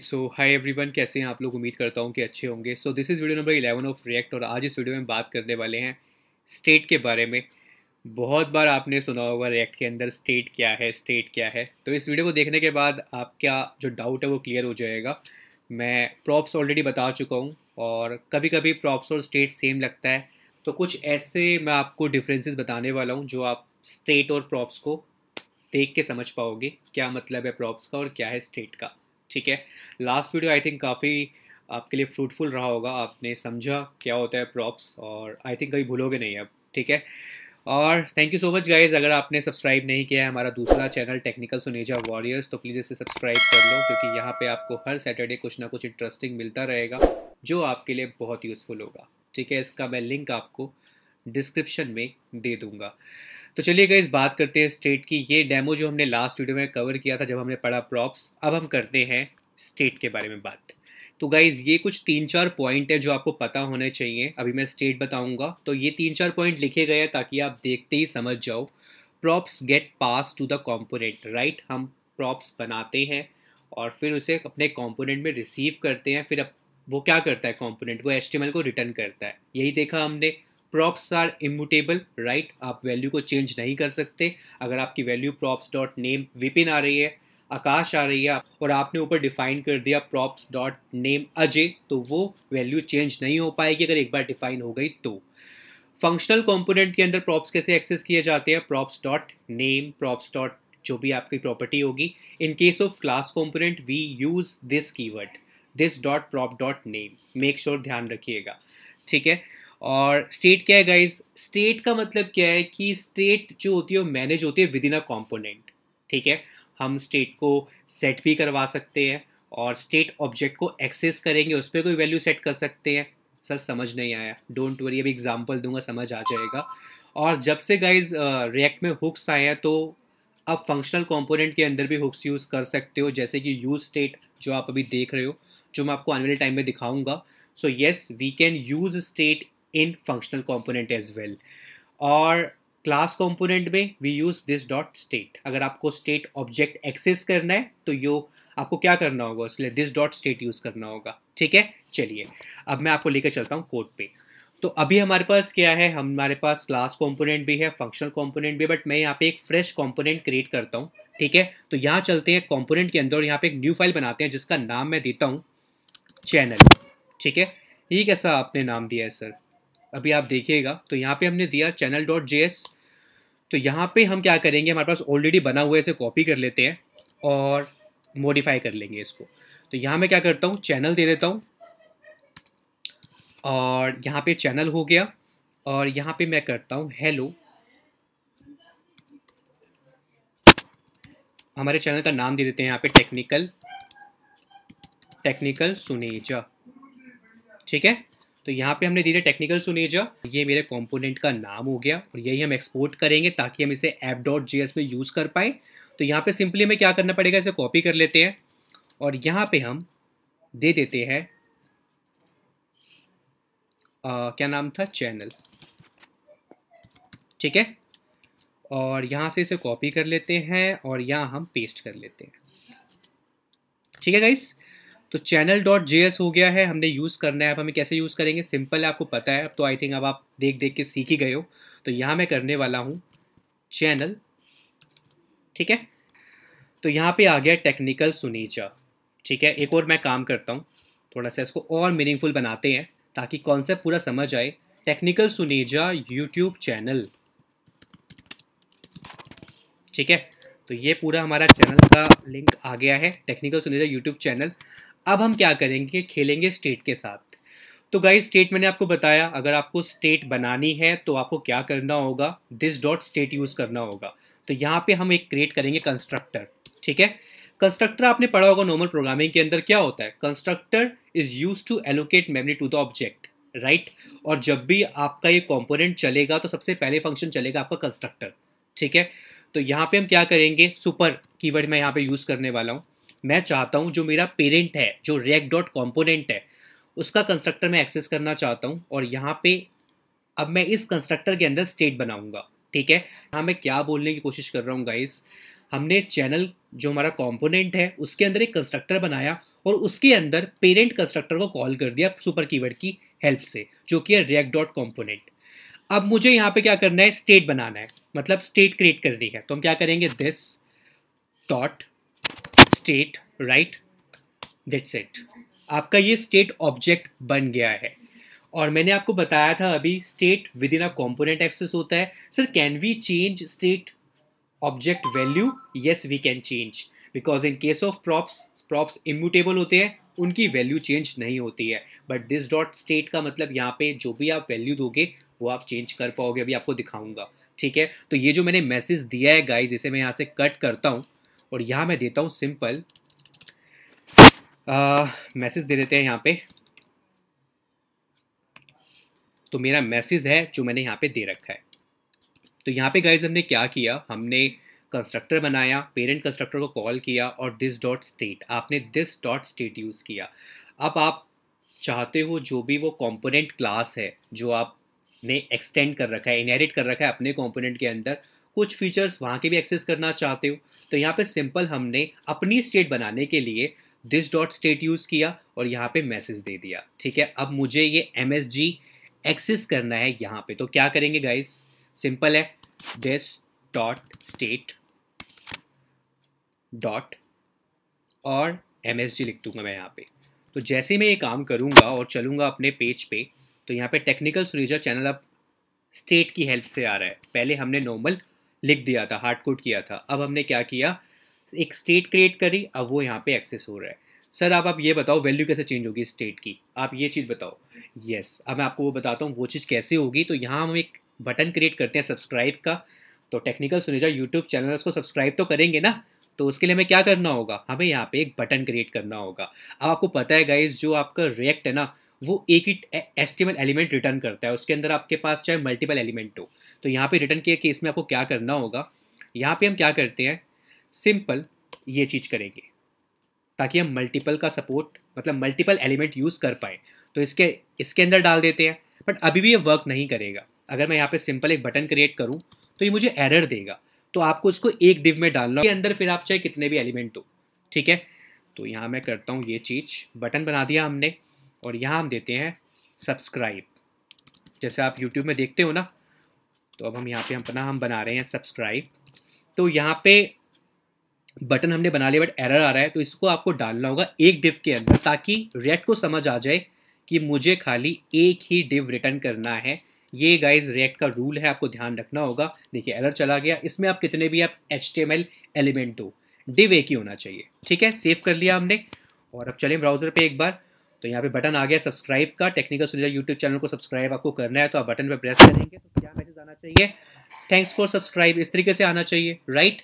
सो hi everyone कैसे हैं आप लोग उम्मीद करता हूँ कि अच्छे होंगे so this is video number eleven of React और आज इस वीडियो में बात करने वाले हैं स्टेट के बारे में बहुत बार आपने सुना होगा रिएक्ट के अंदर स्टेट क्या है स्टेट क्या है तो इस वीडियो को देखने के बाद आपका जो डाउट है वो क्लियर हो जाएगा मैं प्रॉप्स ऑलरेडी बता चुका हूँ और कभी कभी प्रॉप्स और स्टेट सेम लगता है तो कुछ ऐसे मैं आपको डिफ्रेंसेज बताने वाला हूँ जो आप स्टेट और प्रॉप्स को देख के समझ पाओगे क्या मतलब है प्रॉप्स का और क्या है स्टेट का ठीक है लास्ट वीडियो आई थिंक काफ़ी आपके लिए फ्रूटफुल रहा होगा आपने समझा क्या होता है प्रॉप्स और आई थिंक कभी भूलोगे नहीं अब ठीक है और thank you so much guys अगर आपने सब्सक्राइब नहीं किया है हमारा दूसरा चैनल टेक्निकल सुनेजा वॉरियर्स तो प्लीज़ इसे सब्सक्राइब कर लो क्योंकि यहाँ पे आपको हर सैटरडे कुछ ना कुछ इंटरेस्टिंग मिलता रहेगा जो आपके लिए बहुत यूज़फुल होगा ठीक है इसका मैं लिंक आपको डिस्क्रिप्शन में दे दूँगा तो चलिए गई बात करते हैं स्टेट की ये डेमो जो हमने लास्ट वीडियो में कवर किया था जब हमने पढ़ा प्रॉप्स अब हम करते हैं स्टेट के बारे में बात तो गाइज ये कुछ तीन चार पॉइंट है जो आपको पता होने चाहिए अभी मैं स्टेट बताऊंगा तो ये तीन चार पॉइंट लिखे गए हैं ताकि आप देखते ही समझ जाओ props get pass to the component right हम प्रॉप्स बनाते हैं और फिर उसे अपने कॉम्पोनेंट में रिसीव करते हैं फिर वो क्या करता है कॉम्पोनेंट वो एस्टिमल को रिटर्न करता है यही देखा हमने प्रॉप्स आर इमूटेबल राइट आप वैल्यू को चेंज नहीं कर सकते अगर आपकी value props dot name Vipin आ रही है आकाश आ रही है और आपने ऊपर डिफाइन कर दिया प्रॉप्स डॉट नेम अजय तो वो वैल्यू चेंज नहीं हो पाएगी अगर एक बार डिफाइन हो गई तो फंक्शनल कंपोनेंट के अंदर प्रॉप्स कैसे एक्सेस किए जाते हैं props dot name props dot जो भी आपकी प्रॉपर्टी होगी in case of class component we use this keyword this dot prop dot name make sure ध्यान रखिएगा ठीक है और स्टेट क्या है गाइज स्टेट का मतलब क्या है कि स्टेट जो होती है वो मैनेज होती है विद इन अ कॉम्पोनेंट ठीक है हम स्टेट को सेट भी करवा सकते हैं और स्टेट ऑब्जेक्ट को एक्सेस करेंगे उस पर कोई वैल्यू सेट कर सकते हैं सर समझ नहीं आया डोंट वरी अभी एग्जाम्पल दूंगा समझ आ जाएगा और जब से गाइज रिएक्ट uh, में हुक्स आए हैं तो आप फंक्शनल कॉम्पोनेंट के अंदर भी हुक्स यूज़ कर सकते हो जैसे कि यूज स्टेट जो आप अभी देख रहे हो जो मैं आपको आने वाले टाइम में दिखाऊंगा so yes we can use state in functional component as well और क्लास कॉम्पोनेंट में we use this dot state अगर आपको स्टेट ऑब्जेक्ट एक्सेस करना है तो यो आपको क्या करना होगा इसलिए दिस डॉट स्टेट यूज़ करना होगा ठीक है चलिए अब मैं आपको लेकर चलता हूँ कोड पे तो अभी हमारे पास क्या है हमारे पास क्लास कंपोनेंट भी है फंक्शनल कंपोनेंट भी बट मैं यहाँ पे एक फ्रेश कंपोनेंट क्रिएट करता हूँ ठीक है तो यहाँ चलते हैं कंपोनेंट के अंदर और यहाँ पे एक न्यू फाइल बनाते हैं जिसका नाम मैं देता हूँ चैनल ठीक है ये कैसा आपने नाम दिया है सर अभी आप देखिएगा तो यहाँ पे हमने दिया चैनल डॉट जे एस तो यहाँ पे हम क्या करेंगे हमारे पास ऑलरेडी बना हुआ है इसे कॉपी कर लेते हैं और मॉडिफाई कर लेंगे इसको तो यहाँ मैं क्या करता हूँ चैनल दे देता हूँ और यहाँ पे चैनल हो गया और यहाँ पे मैं करता हूँ हेलो हमारे चैनल का नाम दे देते हैं यहाँ पे टेक्निकल टेक्निकल सुनेजा ठीक है तो यहाँ पे हमने धीरे टेक्निकल जो ये मेरे कॉम्पोनेंट का नाम हो गया और यही हम एक्सपोर्ट करेंगे ताकि हम इसे एप डॉट जी में यूज़ कर पाए तो यहाँ पे सिंपली हमें क्या करना पड़ेगा इसे कॉपी कर लेते हैं और यहाँ पे हम दे देते हैं आ, क्या नाम था चैनल ठीक है और यहाँ से इसे कॉपी कर लेते हैं और यहाँ हम पेस्ट कर लेते हैं ठीक है गाइस तो चैनल डॉट जे हो गया है हमने यूज़ करना है अब हमें कैसे यूज़ करेंगे सिंपल है आपको पता है अब तो आई थिंक अब आप देख देख के सीख ही गए हो तो यहाँ मैं करने वाला हूँ चैनल ठीक है तो यहाँ पे आ गया टेक्निकल सुनीचा ठीक है एक और मैं काम करता हूँ थोड़ा सा इसको और मीनिंगफुल बनाते हैं ताकि कॉन्सेप्ट पूरा समझ आए टेक्निकल सुनीजा यूट्यूब चैनल ठीक है तो ये पूरा हमारा चैनल का लिंक आ गया है टेक्निकल सुनीजा यूट्यूब चैनल अब हम क्या करेंगे खेलेंगे स्टेट के साथ तो गाइज स्टेट मैंने आपको बताया अगर आपको स्टेट बनानी है तो आपको क्या करना होगा दिस डॉट स्टेट यूज़ करना होगा तो यहाँ पे हम एक क्रिएट करेंगे कंस्ट्रक्टर ठीक है कंस्ट्रक्टर आपने पढ़ा होगा नॉर्मल प्रोग्रामिंग के अंदर क्या होता है constructor is use to allocate memory to the object right और जब भी आपका ये कॉम्पोनेंट चलेगा तो सबसे पहले फंक्शन चलेगा आपका कंस्ट्रक्टर ठीक है तो यहाँ पे हम क्या करेंगे सुपर कीवर्ड मैं यहाँ पे यूज़ करने वाला हूँ मैं चाहता हूँ जो मेरा पेरेंट है जो रेक डॉट कॉम्पोनेंट है उसका कंस्ट्रक्टर मैं एक्सेस करना चाहता हूँ और यहाँ पे अब मैं इस कंस्ट्रक्टर के अंदर स्टेट बनाऊँगा ठीक है हाँ मैं क्या बोलने की कोशिश कर रहा हूँ गाइस हमने चैनल जो हमारा कॉम्पोनेंट है उसके अंदर एक कंस्ट्रक्टर बनाया और उसके अंदर पेरेंट कंस्ट्रक्टर को कॉल कर दिया सुपर कीवर्ड की हेल्प से जो कि है रेक डॉट कॉम्पोनेंट अब मुझे यहाँ पे क्या करना है स्टेट बनाना है मतलब स्टेट क्रिएट करनी है तो हम क्या करेंगे this dot state right that's it आपका ये स्टेट ऑब्जेक्ट बन गया है और मैंने आपको बताया था अभी state within a component access होता है sir can we change state object value yes we can change because in case of props props immutable होते हैं उनकी वैल्यू चेंज नहीं होती है बट दिस डॉट स्टेट का मतलब यहाँ पे जो भी आप वैल्यू दोगे वो आप चेंज कर पाओगे अभी आपको दिखाऊंगा ठीक है तो ये जो मैंने मैसेज दिया है गाइज इसे मैं यहाँ से कट करता हूँ और यहाँ मैं देता हूँ सिंपल मैसेज uh, दे देते हैं यहाँ पे तो मेरा मैसेज है जो मैंने यहाँ पे दे रखा है तो यहाँ पे गाइज हमने क्या किया हमने कंस्ट्रक्टर बनाया पेरेंट कंस्ट्रक्टर को कॉल किया और दिस डॉट स्टेट आपने दिस डॉट स्टेट यूज़ किया अब आप चाहते हो जो भी वो कॉम्पोनेंट क्लास है जो आपने एक्सटेंड कर रखा है इनहेरिट कर रखा है अपने कॉम्पोनेंट के अंदर कुछ फीचर्स वहाँ के भी एक्सेस करना चाहते हो तो यहाँ पे सिंपल हमने अपनी स्टेट बनाने के लिए दिस डॉट स्टेट यूज़ किया और यहाँ पे मैसेज दे दिया ठीक है अब मुझे ये एम एक्सेस करना है यहाँ पे तो क्या करेंगे गाइस सिंपल है दिस डॉट स्टेट डॉट और एम लिख दूंगा मैं यहाँ पे तो जैसे मैं ये काम करूँगा और चलूँगा अपने पेज पे तो यहाँ पे टेक्निकल सुनीजा चैनल अब स्टेट की हेल्प से आ रहा है पहले हमने नॉर्मल लिख दिया था हार्ड कोड किया था अब हमने क्या किया एक स्टेट क्रिएट करी अब वो यहाँ पे एक्सेस हो रहा है सर आप आप ये बताओ वैल्यू कैसे चेंज होगी स्टेट की आप ये चीज़ बताओ यस yes, अब मैं आपको वो बताता हूँ वो चीज़ कैसे होगी तो यहाँ हम एक बटन क्रिएट करते हैं सब्सक्राइब का तो टेक्निकल सुनेजा यूट्यूब चैनल उसको सब्सक्राइब तो करेंगे ना तो उसके लिए हमें क्या करना होगा हमें यहाँ पे एक बटन क्रिएट करना होगा अब आपको पता है गाइज जो आपका रिएक्ट है ना वो एक ही एस्टिमेट एलिमेंट रिटर्न करता है उसके अंदर आपके पास चाहे मल्टीपल एलिमेंट हो तो यहाँ पे रिटर्न के केस में आपको क्या करना होगा यहाँ पे हम क्या करते हैं सिंपल ये चीज़ करेंगे ताकि हम मल्टीपल का सपोर्ट मतलब मल्टीपल एलिमेंट यूज़ कर पाए तो इसके इसके अंदर डाल देते हैं बट अभी भी ये वर्क नहीं करेगा अगर मैं यहाँ पे सिंपल एक बटन क्रिएट करूँ तो ये मुझे एरर देगा तो आपको इसको एक डिव में डालना के अंदर फिर आप चाहे कितने भी एलिमेंट हो ठीक है तो यहाँ मैं करता हूँ ये चीज़ बटन बना दिया हमने और यहाँ हम देते हैं सब्सक्राइब जैसे आप यूट्यूब में देखते हो ना तो अब हम यहाँ पे हम अपना हम बना रहे हैं सब्सक्राइब तो यहाँ पे बटन हमने बना लिया बट एरर आ रहा है तो इसको आपको डालना होगा एक डिव के अंदर ताकि रिएक्ट को समझ आ जाए कि मुझे खाली एक ही डिव रिटर्न करना है ये गाइज रिएक्ट का रूल है आपको ध्यान रखना होगा देखिए एरर चला गया इसमें आप कितने भी आप एच एलिमेंट दो डिव एक ही होना चाहिए ठीक है सेव कर लिया हमने और अब चलें ब्राउज़र पे एक बार तो यहाँ पे बटन आ गया सब्सक्राइब का टेक्निकल सुलझा यूट्यूब चैनल को सब्सक्राइब आपको करना है तो आप बटन पर प्रेस करेंगे तो क्या मैसेज आना चाहिए थैंक्स फॉर सब्सक्राइब इस तरीके से आना चाहिए राइट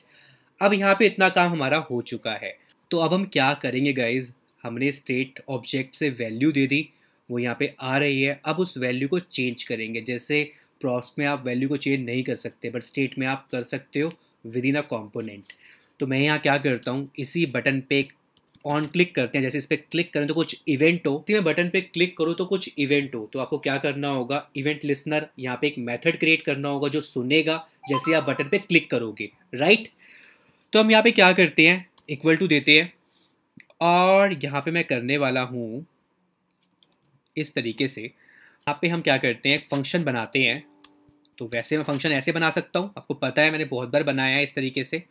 अब यहाँ पे इतना काम हमारा हो चुका है तो अब हम क्या करेंगे गाइज हमने स्टेट ऑब्जेक्ट से वैल्यू दे दी वो यहाँ पे आ रही है अब उस वैल्यू को चेंज करेंगे जैसे प्रॉप्स में आप वैल्यू को चेंज नहीं कर सकते बट स्टेट में आप कर सकते हो विद इन अ कॉम्पोनेंट तो मैं यहाँ क्या करता हूँ इसी बटन पे एक ऑन क्लिक करते हैं जैसे इस पर क्लिक करें तो कुछ इवेंट हो इसी में बटन पे क्लिक करो तो कुछ इवेंट हो तो आपको क्या करना होगा इवेंट लिसनर यहाँ पे एक मेथड क्रिएट करना होगा जो सुनेगा जैसे आप बटन पे क्लिक करोगे राइट तो हम यहाँ पे क्या करते हैं इक्वल टू देते हैं और यहाँ पे मैं करने वाला हूँ इस तरीके से यहाँ पे हम क्या करते हैं फंक्शन बनाते हैं तो वैसे मैं फंक्शन ऐसे बना सकता हूँ आपको पता है मैंने बहुत बार बनाया है इस तरीके से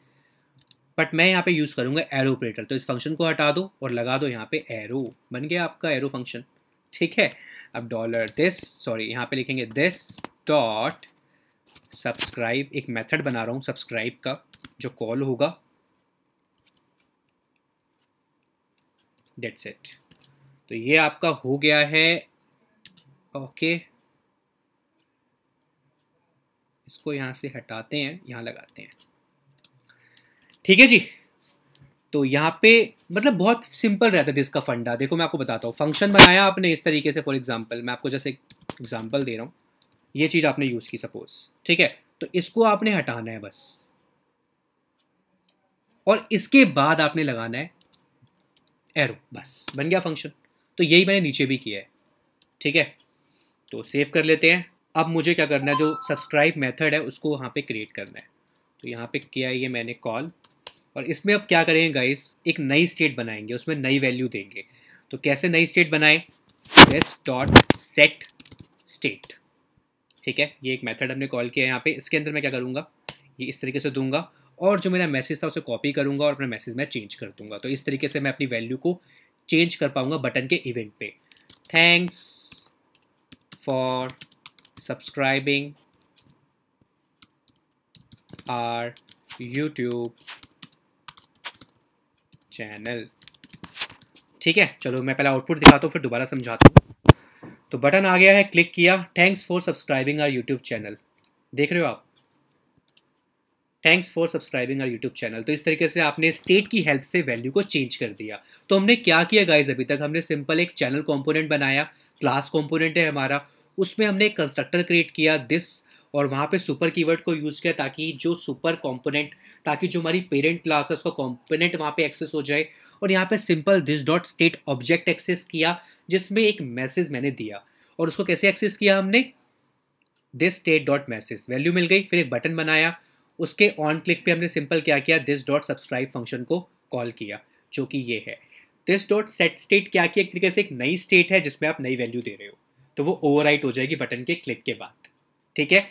बट मैं यहाँ पे यूज़ करूंगा एरो ऑपरेटर तो इस फंक्शन को हटा दो और लगा दो यहाँ पे एरो बन गया आपका एरो फंक्शन ठीक है अब डॉलर दिस सॉरी यहाँ पे लिखेंगे दिस डॉट सब्सक्राइब एक मेथड बना रहा हूँ सब्सक्राइब का जो कॉल होगा डेट सेट तो ये आपका हो गया है ओके okay. इसको यहाँ से हटाते हैं यहाँ लगाते हैं ठीक है जी तो यहाँ पे मतलब बहुत सिंपल रहता है इसका फंडा देखो मैं आपको बताता हूँ फंक्शन बनाया आपने इस तरीके से फॉर एग्जाम्पल मैं आपको जैसे एग्जाम्पल दे रहा हूँ ये चीज़ आपने यूज़ की सपोज ठीक है तो इसको आपने हटाना है बस और इसके बाद आपने लगाना है एरो बस बन गया फंक्शन तो यही मैंने नीचे भी किया है ठीक है तो सेव कर लेते हैं अब मुझे क्या करना है जो सब्सक्राइब मेथड है उसको वहाँ पे क्रिएट करना है तो यहाँ पे किया ये मैंने कॉल और इसमें अब क्या करेंगे गाइस एक नई स्टेट बनाएंगे उसमें नई वैल्यू देंगे तो कैसे नई स्टेट बनाएं लेट्स डॉट सेट स्टेट ठीक है ये एक मेथड हमने कॉल किया है यहाँ पे इसके अंदर मैं क्या करूँगा ये इस तरीके से दूंगा और जो मेरा मैसेज था उसे कॉपी करूँगा और अपना मैसेज मैं चेंज कर दूंगा तो इस तरीके से मैं अपनी वैल्यू को चेंज कर पाऊँगा बटन के इवेंट पे thanks for subscribing our YouTube channel ठीक है चलो मैं पहले आउटपुट दिखाता हूँ फिर दोबारा समझाता हूँ तो बटन आ गया है क्लिक किया thanks for subscribing our YouTube channel देख रहे हो आप thanks for subscribing our YouTube channel तो इस तरीके से आपने स्टेट की हेल्प से वैल्यू को चेंज कर दिया तो हमने क्या किया गाइज अभी तक हमने सिंपल एक चैनल कॉम्पोनेंट बनाया क्लास कॉम्पोनेंट है हमारा उसमें हमने एक कंस्ट्रक्टर क्रिएट किया दिस और वहाँ पे सुपर कीवर्ड को यूज़ किया ताकि जो सुपर कॉम्पोनेंट ताकि जो हमारी पेरेंट क्लास है उसका कॉम्पोनेंट वहाँ पे एक्सेस हो जाए और यहाँ पे simple this dot state object access किया जिसमें एक मैसेज मैंने दिया और उसको कैसे एक्सेस किया हमने this state dot message value मिल गई फिर एक बटन बनाया उसके ऑन क्लिक पर हमने सिंपल क्या किया दिस डॉट सब्सक्राइब फंक्शन को कॉल किया जो कि ये है दिस डॉट सेट स्टेट क्या किया एक तरीके से एक नई स्टेट है जिसमें आप नई वैल्यू दे रहे हो तो वो ओवर हो जाएगी बटन के क्लिक के बाद ठीक है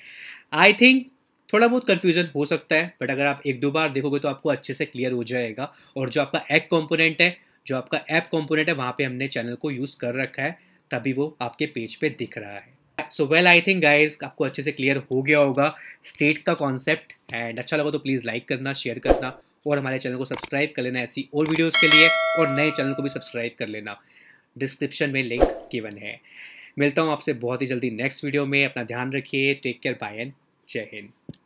आई थिंक थोड़ा बहुत कन्फ्यूजन हो सकता है बट अगर आप एक दो बार देखोगे तो आपको अच्छे से क्लियर हो जाएगा और जो आपका एग कॉम्पोनेंट है जो आपका ऐप कॉम्पोनेंट है वहाँ पे हमने चैनल को यूज़ कर रखा है तभी वो आपके पेज पे दिख रहा है so well I think guys आपको अच्छे से क्लियर हो गया होगा स्टेट का कॉन्सेप्ट एंड अच्छा लगा तो प्लीज़ लाइक करना शेयर करना और हमारे चैनल को सब्सक्राइब कर लेना ऐसी और वीडियोज़ के लिए और नए चैनल को भी सब्सक्राइब कर लेना डिस्क्रिप्शन में लिंक गिवन है मिलता हूँ आपसे बहुत ही जल्दी नेक्स्ट वीडियो में अपना ध्यान रखिए टेक केयर बाय एंड जय हिंद